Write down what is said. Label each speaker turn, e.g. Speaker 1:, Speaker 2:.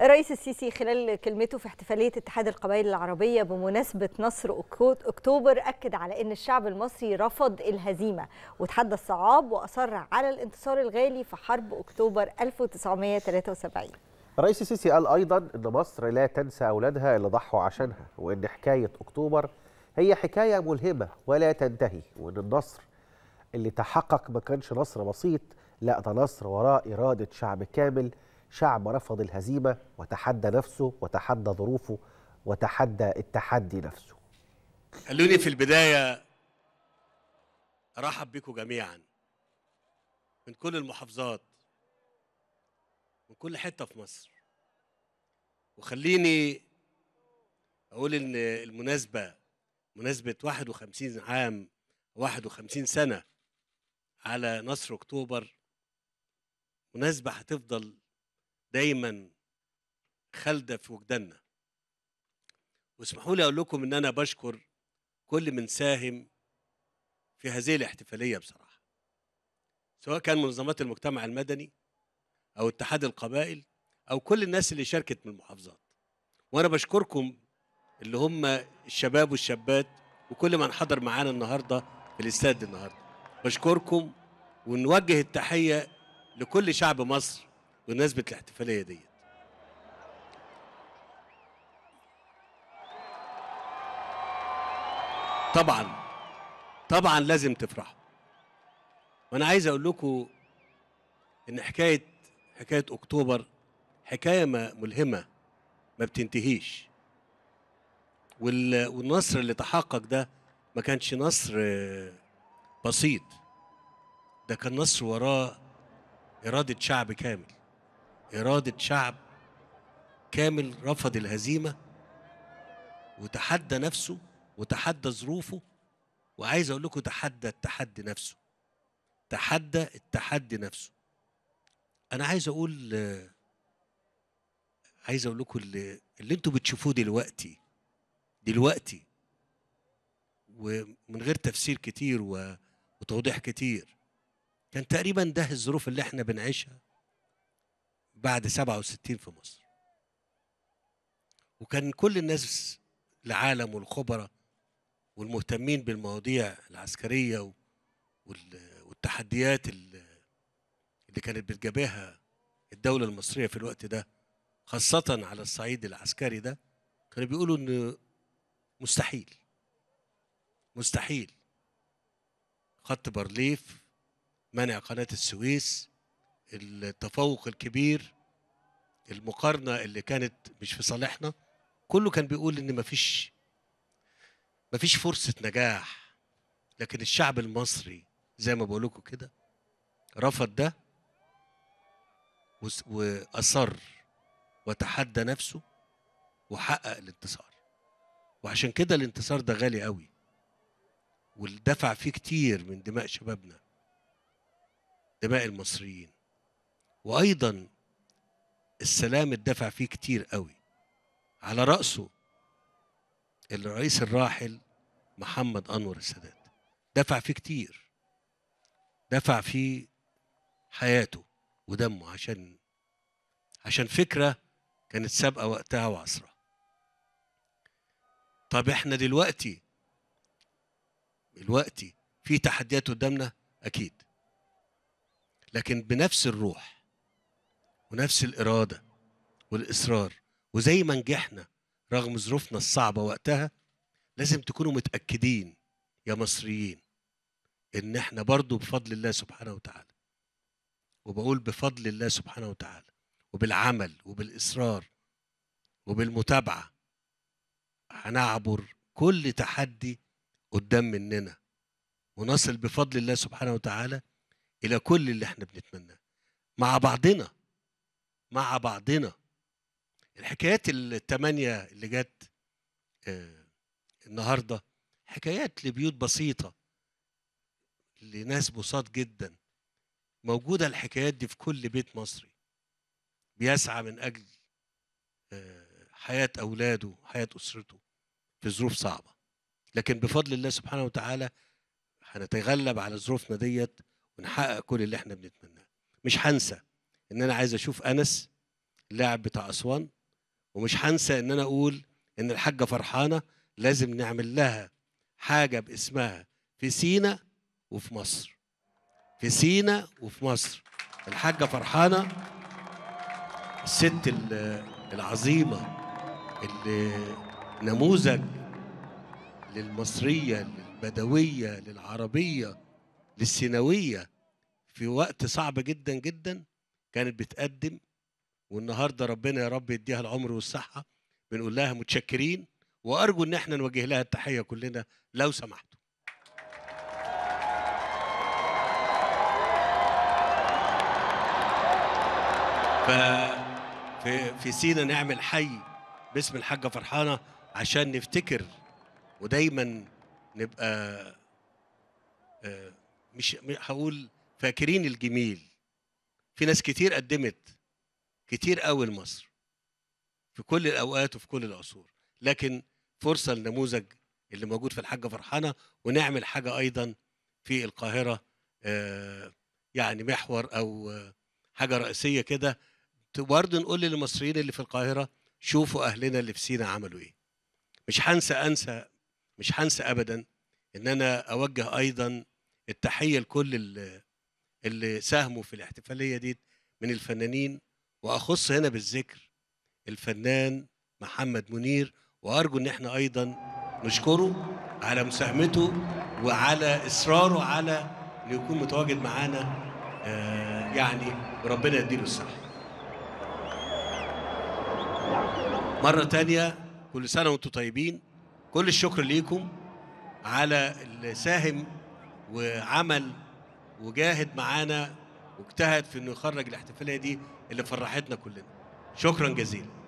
Speaker 1: الرئيس السيسي خلال كلمته في احتفالية اتحاد القبائل العربية بمناسبة نصر أكتوبر أكد على أن الشعب المصري رفض الهزيمة وتحدى الصعاب وأصر على الانتصار الغالي في حرب أكتوبر 1973 الرئيس السيسي قال أيضا أن مصر لا تنسى أولادها اللي ضحوا عشانها وأن حكاية أكتوبر هي حكاية ملهمة ولا تنتهي وأن النصر اللي تحقق ما كانش نصر بسيط لا ده نصر وراء إرادة شعب كامل شعب رفض الهزيمة وتحدى نفسه وتحدى ظروفه وتحدى التحدي نفسه خلوني في البداية أرحب بكم جميعا من كل المحافظات من كل حتة في مصر وخليني أقول إن المناسبة مناسبة 51 عام 51 سنة على نصر أكتوبر مناسبة هتفضل دايما خالده في وجداننا واسمحوا لي اقول لكم ان انا بشكر كل من ساهم في هذه الاحتفاليه بصراحه سواء كان منظمات المجتمع المدني او اتحاد القبائل او كل الناس اللي شاركت من المحافظات وانا بشكركم اللي هم الشباب والشابات وكل من حضر معانا النهارده في الاستاد النهارده بشكركم ونوجه التحيه لكل شعب مصر بمناسبه الاحتفاليه ديت طبعا طبعا لازم تفرحوا وانا عايز اقول لكم ان حكايه حكايه اكتوبر حكايه ملهمه ما بتنتهيش والنصر اللي تحقق ده ما كانش نصر بسيط ده كان نصر وراه اراده شعب كامل إرادة شعب كامل رفض الهزيمة وتحدى نفسه وتحدى ظروفه وعايز أقول لكم تحدى التحدي نفسه تحدى التحدي نفسه أنا عايز أقول عايز أقول لكم اللي, اللي أنتوا بتشوفوه دلوقتي دلوقتي ومن غير تفسير كتير وتوضيح كتير كان تقريبا ده الظروف اللي احنا بنعيشها بعد 67 في مصر وكان كل الناس العالم والخبراء والمهتمين بالمواضيع العسكرية والتحديات اللي كانت بتجابها الدولة المصرية في الوقت ده خاصة على الصعيد العسكري ده كانوا بيقولوا إن مستحيل مستحيل خط بارليف منع قناة السويس التفوق الكبير المقارنه اللي كانت مش في صالحنا كله كان بيقول ان مفيش مفيش فرصه نجاح لكن الشعب المصري زي ما بقول لكم كده رفض ده واصر وتحدى نفسه وحقق الانتصار وعشان كده الانتصار ده غالي قوي والدفع فيه كتير من دماء شبابنا دماء المصريين وايضا السلام اتدفع فيه كتير قوي على راسه الرئيس الراحل محمد انور السادات دفع فيه كتير دفع فيه حياته ودمه عشان عشان فكره كانت سابقه وقتها وعصرها طب احنا دلوقتي دلوقتي في تحديات قدامنا اكيد لكن بنفس الروح ونفس الإرادة والإصرار وزي ما نجحنا رغم ظروفنا الصعبة وقتها لازم تكونوا متأكدين يا مصريين إن إحنا برضو بفضل الله سبحانه وتعالى وبقول بفضل الله سبحانه وتعالى وبالعمل وبالإصرار وبالمتابعة هنعبر كل تحدي قدام مننا ونصل بفضل الله سبحانه وتعالى إلى كل اللي احنا بنتمناه مع بعضنا مع بعضنا الحكايات الثمانية اللي جت آه، النهاردة حكايات لبيوت بسيطة لناس بساط جدا موجودة الحكايات دي في كل بيت مصري بيسعى من أجل آه، حياة أولاده حياة أسرته في ظروف صعبة لكن بفضل الله سبحانه وتعالى هنتغلب على ظروفنا ديت ونحقق كل اللي احنا بنتمناه مش هنسى ان انا عايز اشوف انس اللاعب بتاع اسوان ومش هنسى ان انا اقول ان الحاجه فرحانه لازم نعمل لها حاجه باسمها في سينا وفي مصر في سينا وفي مصر الحاجه فرحانه الست العظيمه اللي نموذج للمصريه للبدويه للعربيه للسيناويه في وقت صعب جدا جدا كانت بتقدم والنهارده ربنا يا رب يديها العمر والصحه بنقول لها متشكرين وارجو ان احنا نوجه لها التحيه كلنا لو سمحتوا في في سينا نعمل حي باسم الحاجه فرحانه عشان نفتكر ودايما نبقى آه، مش هقول فاكرين الجميل في ناس كتير قدمت كتير قوي لمصر في كل الاوقات وفي كل العصور لكن فرصه لنموذج اللي موجود في الحاجه فرحانه ونعمل حاجه ايضا في القاهره آه، يعني محور او آه، حاجه رئيسيه كده برضه نقول للمصريين اللي في القاهره شوفوا اهلنا اللي في سينا عملوا ايه مش هنسى انسى مش هنسى ابدا ان انا اوجه ايضا التحيه لكل اللي ساهموا في الاحتفاليه دي من الفنانين واخص هنا بالذكر الفنان محمد منير وارجو ان احنا ايضا نشكره على مساهمته وعلى اصراره على انه يكون متواجد معانا آه، يعني ربنا يديله الصحه مرة تانية كل سنة وانتم طيبين كل الشكر ليكم على اللي ساهم وعمل وجاهد معانا واجتهد في انه يخرج الاحتفاليه دي اللي فرحتنا كلنا شكرا جزيلا